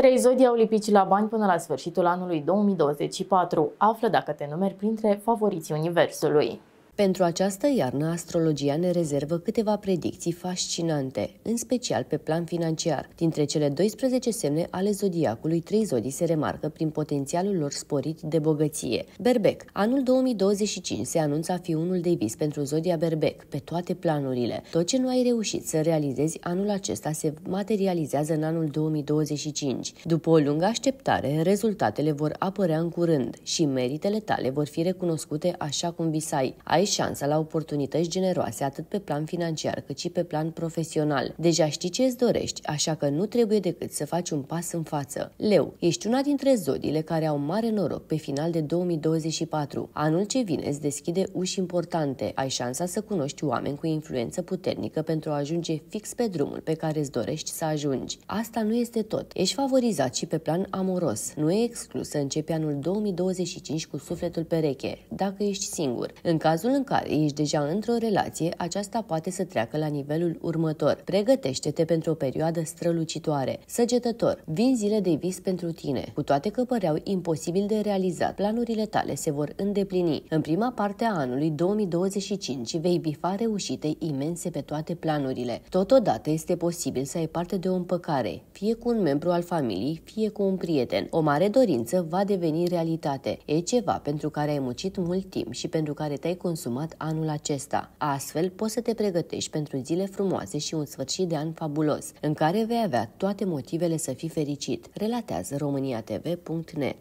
Trei zodii au lipici la bani până la sfârșitul anului 2024. Află dacă te numeri printre favoriții Universului. Pentru această iarnă, astrologia ne rezervă câteva predicții fascinante, în special pe plan financiar. Dintre cele 12 semne ale zodiacului, trei zodii se remarcă prin potențialul lor sporit de bogăție. Berbec. Anul 2025 se anunță a fi unul de vis pentru zodia Berbec, pe toate planurile. Tot ce nu ai reușit să realizezi anul acesta se materializează în anul 2025. După o lungă așteptare, rezultatele vor apărea în curând și meritele tale vor fi recunoscute așa cum visai. Ai ai șansa la oportunități generoase atât pe plan financiar cât și pe plan profesional. Deja știi ce îți dorești, așa că nu trebuie decât să faci un pas în față. Leu, ești una dintre zodiile care au mare noroc pe final de 2024. Anul ce vine îți deschide uși importante. Ai șansa să cunoști oameni cu influență puternică pentru a ajunge fix pe drumul pe care îți dorești să ajungi. Asta nu este tot. Ești favorizat și pe plan amoros. Nu e exclus să începi anul 2025 cu sufletul pereche, dacă ești singur. În cazul în care ești deja într-o relație, aceasta poate să treacă la nivelul următor. Pregătește-te pentru o perioadă strălucitoare, săgetător, vin zile de vis pentru tine. Cu toate că păreau imposibil de realizat, planurile tale se vor îndeplini. În prima parte a anului 2025 vei bifa reușite imense pe toate planurile. Totodată este posibil să ai parte de o împăcare, fie cu un membru al familiei, fie cu un prieten. O mare dorință va deveni realitate. E ceva pentru care ai muncit mult timp și pentru care te-ai consumit consumat anul acesta. Astfel, poți să te pregătești pentru zile frumoase și un sfârșit de an fabulos, în care vei avea toate motivele să fii fericit, relatează TV.net